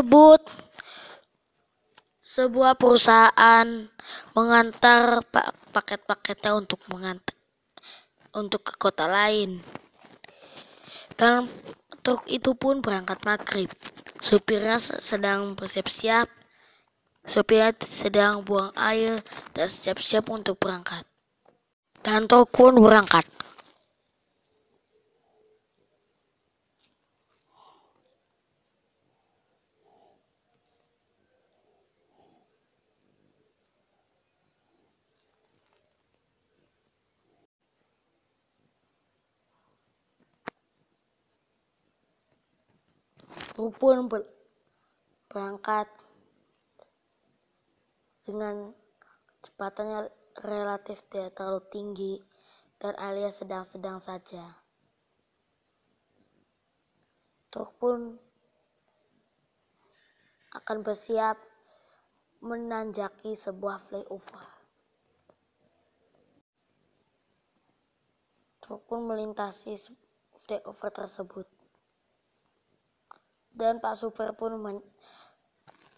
tersebut, sebuah perusahaan mengantar paket-paketnya untuk mengantar untuk ke kota lain. Dan truk itu pun berangkat maghrib. Supirnya sedang bersiap-siap, supirnya sedang buang air dan siap-siap untuk berangkat. Dan truk pun berangkat. aku pun berangkat dengan cepatannya relatif tidak terlalu tinggi dan alias sedang-sedang saja. Truk pun akan bersiap menanjaki sebuah flyover. Truk pun melintasi flyover tersebut dan Pak Super pun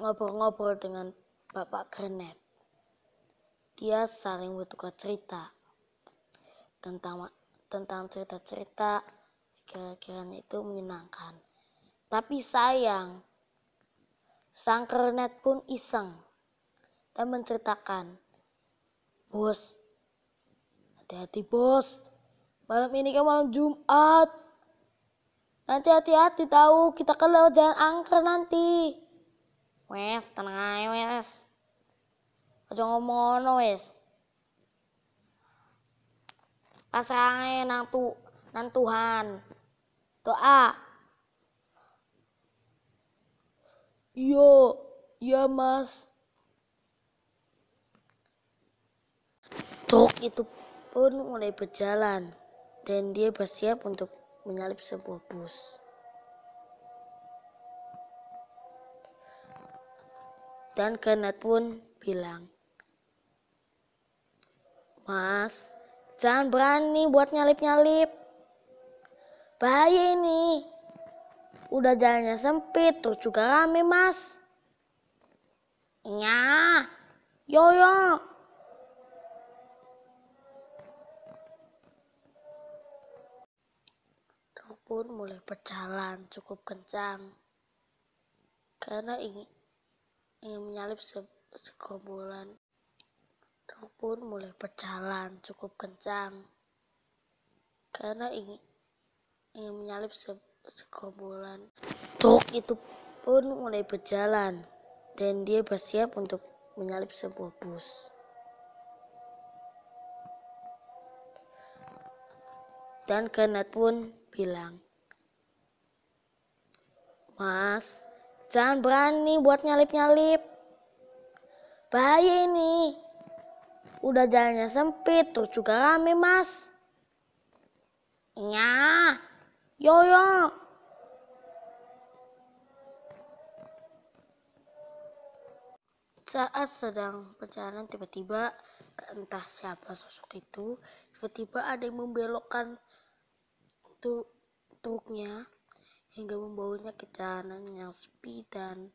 ngobrol-ngobrol dengan Bapak Kernet. Dia saling bertukar cerita tentang tentang cerita-cerita kira kira itu menyenangkan. Tapi sayang, sang kernet pun iseng dan menceritakan, Bos, hati-hati bos, malam ini kan malam Jumat, Nanti hati-hati tahu kita kan lewat jalan angker nanti. Wes, tenang aja wes. Aja ngomong ono wes. Pasrah nang tu nang Tuhan. Doa. Yo, ya iya, Mas. Truk itu pun mulai berjalan dan dia bersiap untuk menyalip sebuah bus. Dan Kenneth pun bilang, Mas, jangan berani buat nyalip-nyalip. Bahaya ini. Udah jalannya sempit, tuh juga rame, Mas. Iya, yo. pun mulai berjalan cukup kencang karena ingin, ingin menyalip se segombolan truk pun mulai berjalan cukup kencang karena ingin, ingin menyalip se segombolan truk itu pun mulai berjalan dan dia bersiap untuk menyalip sebuah bus dan Kenneth pun bilang, Mas, jangan berani buat nyalip-nyalip. Bahaya ini. Udah jalannya sempit, tuh juga rame, Mas. Iya, yoyo. Saat sedang perjalanan tiba-tiba entah siapa sosok itu tiba-tiba ada yang membelokkan tuk truknya hingga membawanya ke jalanan yang sepi dan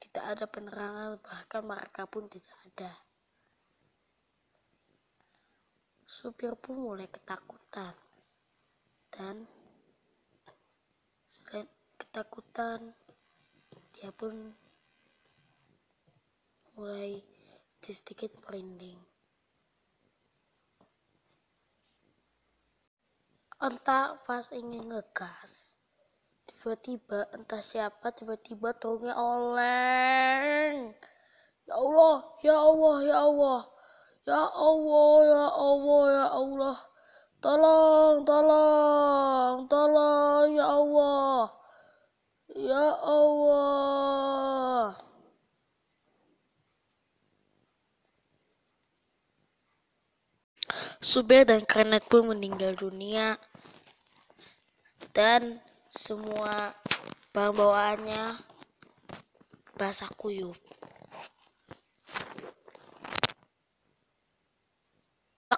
tidak ada penerangan bahkan marka pun tidak ada. Supir pun mulai ketakutan dan selain ketakutan dia pun mulai sedikit merinding. Entah pas ingin ngegas, tiba-tiba entah siapa tiba-tiba tongnya oleng. Ya Allah, ya Allah, ya Allah. Ya Allah, ya Allah, ya Allah. Tolong, tolong, tolong ya Allah. Ya Allah. Subeh dan Kenneth pun meninggal dunia dan semua bahan bawaannya basah kuyup.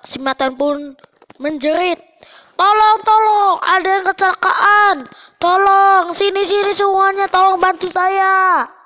Simatan pun menjerit. Tolong, tolong, ada yang kecelakaan. Tolong, sini, sini semuanya, tolong bantu saya.